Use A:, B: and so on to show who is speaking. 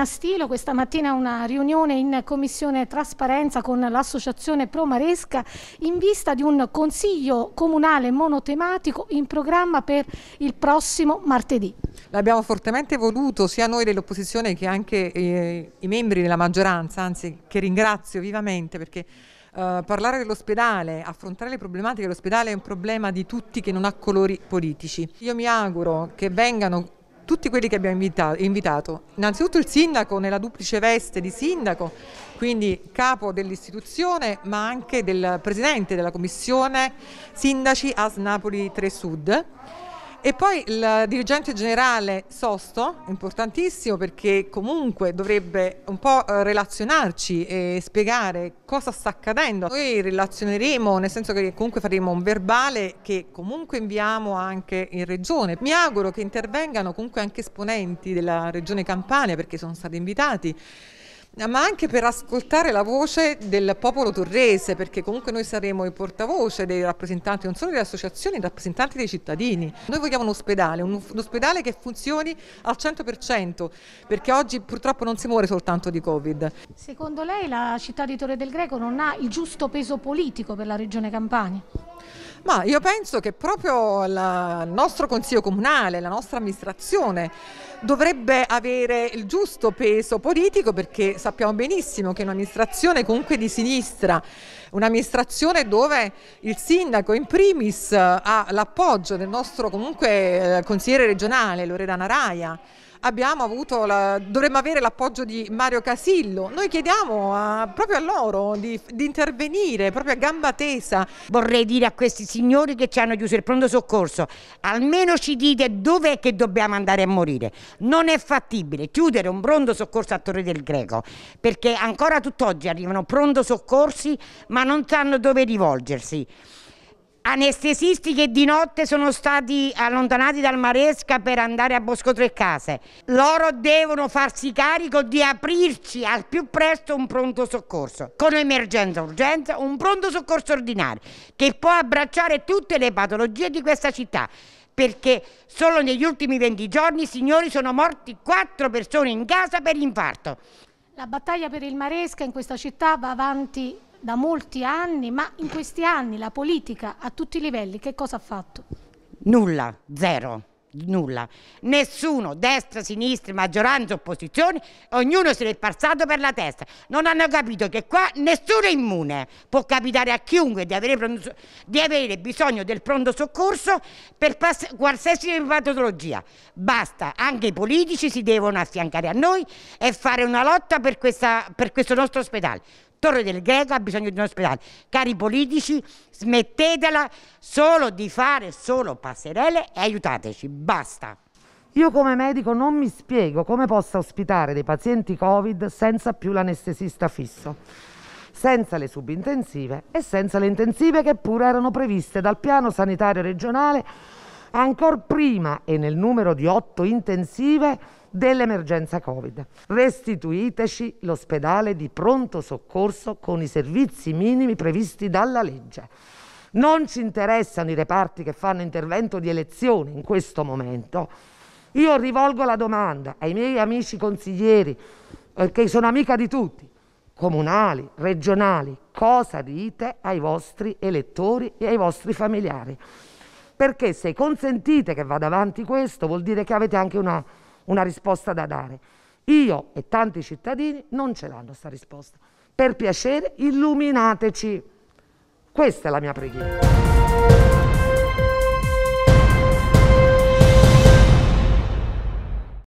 A: Marina Stilo, questa mattina una riunione in commissione trasparenza con l'associazione Pro Maresca in vista di un consiglio comunale monotematico in programma per il prossimo martedì. L'abbiamo fortemente voluto
B: sia noi dell'opposizione che anche eh, i membri della maggioranza, anzi che ringrazio vivamente perché Uh, parlare dell'ospedale, affrontare le problematiche dell'ospedale è un problema di tutti che non ha colori politici. Io mi auguro che vengano tutti quelli che abbiamo invitato. Innanzitutto il sindaco nella duplice veste di sindaco, quindi capo dell'istituzione ma anche del presidente della commissione sindaci AS Napoli 3 Sud e poi il dirigente generale Sosto, importantissimo perché comunque dovrebbe un po' eh, relazionarci e spiegare cosa sta accadendo. Noi relazioneremo, nel senso che comunque faremo un verbale che comunque inviamo anche in regione. Mi auguro che intervengano comunque anche esponenti della regione Campania perché sono stati invitati ma anche per ascoltare la voce del popolo torrese, perché comunque noi saremo i portavoce dei rappresentanti non solo delle associazioni, ma rappresentanti dei cittadini. Noi vogliamo un ospedale, un, ospedale che funzioni al 100%, perché oggi purtroppo non si muore soltanto di Covid.
A: Secondo lei la città di Torre del Greco non ha il giusto peso politico per la regione Campania?
B: Ma io penso che proprio la, il nostro Consiglio Comunale, la nostra amministrazione dovrebbe avere il giusto peso politico perché sappiamo benissimo che un'amministrazione comunque di sinistra, un'amministrazione dove il sindaco in primis ha l'appoggio del nostro comunque eh, consigliere regionale Loredana Raia, abbiamo avuto la, dovremmo avere l'appoggio di Mario Casillo. Noi chiediamo a, proprio a loro di, di, intervenire, proprio a gamba tesa. Vorrei dire a questi signori che ci hanno chiuso
C: il pronto soccorso, almeno ci dite dov'è che dobbiamo andare a morire. Non è fattibile chiudere un pronto soccorso a Torre del Greco, perché ancora tutt'oggi arrivano pronto soccorsi ma non sanno dove rivolgersi. Anestesisti che di notte sono stati allontanati dal Maresca per andare a Bosco Tre Case. Loro devono farsi carico di aprirci al più presto un pronto soccorso, con emergenza urgenza, un pronto soccorso ordinario che può abbracciare tutte le patologie di questa città perché solo negli ultimi 20 giorni, signori, sono morti 4 persone in casa per infarto.
A: La battaglia per il Maresca in questa città va avanti da molti anni, ma in questi anni la politica a tutti i livelli che cosa ha fatto?
C: Nulla, zero nulla. Nessuno, destra, sinistra, maggioranza, opposizione, ognuno se l'è passato per la testa. Non hanno capito che qua nessuno è immune. Può capitare a chiunque di avere, di avere bisogno del pronto soccorso per qualsiasi patologia. Basta, anche i politici si devono affiancare a noi e fare una lotta per, questa, per questo nostro ospedale. Torre del Greco ha bisogno di un ospedale. Cari politici, smettetela solo di fare solo passerelle e aiutateci, basta.
D: Io come medico non mi spiego come possa ospitare dei pazienti Covid senza più l'anestesista fisso, senza le subintensive e senza le intensive che pure erano previste dal piano sanitario regionale ancor prima e nel numero di otto intensive dell'emergenza Covid. Restituiteci l'ospedale di pronto soccorso con i servizi minimi previsti dalla legge. Non ci interessano i reparti che fanno intervento di elezione in questo momento. Io rivolgo la domanda ai miei amici consiglieri, perché eh, sono amica di tutti, comunali, regionali, cosa dite ai vostri elettori e ai vostri familiari? Perché se consentite che vada avanti questo vuol dire che avete anche una una risposta da dare. Io e tanti cittadini non ce l'hanno questa risposta. Per piacere illuminateci. Questa è la mia preghiera.